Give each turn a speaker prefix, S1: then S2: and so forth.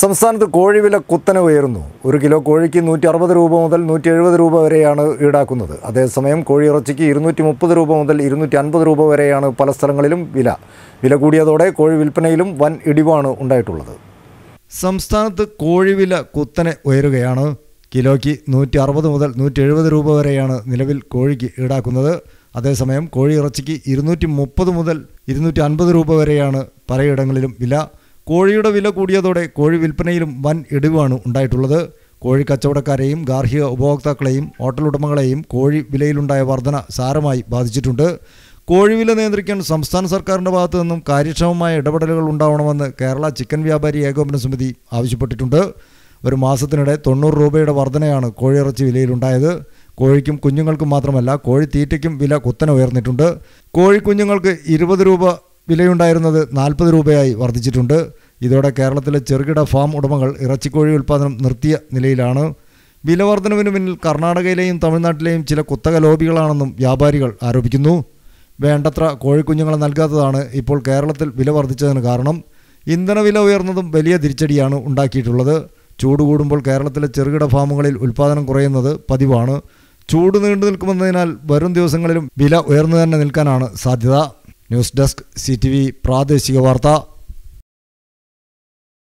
S1: സംസ്ഥാനത്ത് കോഴിവില കുത്തനെ ഉയരുന്നു ഒരു കിലോ കോഴിക്ക് നൂറ്റി അറുപത് രൂപ മുതൽ നൂറ്റി എഴുപത് രൂപ വരെയാണ് ഈടാക്കുന്നത് അതേസമയം ഇറച്ചിക്ക് ഇരുന്നൂറ്റി മുപ്പത് രൂപ മുതൽ ഇരുന്നൂറ്റി അൻപത് രൂപ വരെയാണ് പല സ്ഥലങ്ങളിലും വില വില കൂടിയതോടെ കോഴി വിൽപ്പനയിലും വൻ ഇടിവാണ് ഉണ്ടായിട്ടുള്ളത് സംസ്ഥാനത്ത് കോഴിവില കുത്തനെ ഉയരുകയാണ് കിലോയ്ക്ക് നൂറ്റി അറുപത് മുതൽ നൂറ്റി എഴുപത് രൂപ വരെയാണ് നിലവിൽ കോഴിക്ക് ഈടാക്കുന്നത് അതേസമയം കോഴി ഇറച്ചിക്ക് ഇരുന്നൂറ്റി മുപ്പത് മുതൽ ഇരുന്നൂറ്റി അൻപത് രൂപ വരെയാണ് പലയിടങ്ങളിലും വില കോഴിയുടെ വില കൂടിയതോടെ കോഴി വിൽപ്പനയിലും വൻ ഇടിവാണ് ഉണ്ടായിട്ടുള്ളത് കോഴി കച്ചവടക്കാരെയും ഗാർഹിക ഉപഭോക്താക്കളെയും ഹോട്ടൽ ഉടമകളെയും കോഴി വിലയിലുണ്ടായ വർധന സാരമായി ബാധിച്ചിട്ടുണ്ട് കോഴി വില നിയന്ത്രിക്കാൻ സംസ്ഥാന സർക്കാരിൻ്റെ ഭാഗത്തു നിന്നും കാര്യക്ഷമമായ ഇടപെടലുകൾ ഉണ്ടാവണമെന്ന് കേരള ചിക്കൻ വ്യാപാരി ഏകോപന സമിതി ആവശ്യപ്പെട്ടിട്ടുണ്ട് ഒരു മാസത്തിനിടെ തൊണ്ണൂറ് രൂപയുടെ വർധനയാണ് കോഴിയിറച്ചി വിലയിലുണ്ടായത് കോഴിക്കും കുഞ്ഞുങ്ങൾക്കും മാത്രമല്ല കോഴി തീറ്റയ്ക്കും വില കുത്തനെ ഉയർന്നിട്ടുണ്ട് കോഴിക്കുഞ്ഞുങ്ങൾക്ക് ഇരുപത് രൂപ വിലയുണ്ടായിരുന്നത് നാൽപ്പത് രൂപയായി വർദ്ധിച്ചിട്ടുണ്ട് ഇതോടെ കേരളത്തിലെ ചെറുകിട ഫാം ഉടമകൾ ഇറച്ചിക്കോഴി ഉൽപ്പാദനം നിർത്തിയ നിലയിലാണ് വിലവർദ്ധനവിന് പിന്നിൽ കർണാടകയിലെയും തമിഴ്നാട്ടിലെയും ചില കുത്തക ലോബികളാണെന്നും വ്യാപാരികൾ ആരോപിക്കുന്നു വേണ്ടത്ര കോഴിക്കുഞ്ഞുങ്ങളെ നൽകാത്തതാണ് ഇപ്പോൾ കേരളത്തിൽ വില വർദ്ധിച്ചതിന് കാരണം ഇന്ധനവില ഉയർന്നതും വലിയ തിരിച്ചടിയാണ് ഉണ്ടാക്കിയിട്ടുള്ളത് ചൂട് കൂടുമ്പോൾ കേരളത്തിലെ ചെറുകിട ഫാമുകളിൽ ഉൽപ്പാദനം കുറയുന്നത് പതിവാണ് ചൂട് നീണ്ടു നിൽക്കുമെന്നതിനാൽ വരും ദിവസങ്ങളിലും വില ഉയർന്നു തന്നെ നിൽക്കാനാണ് സാധ്യത ന്യൂസ് ഡെസ്ക് സി പ്രാദേശിക വാർത്ത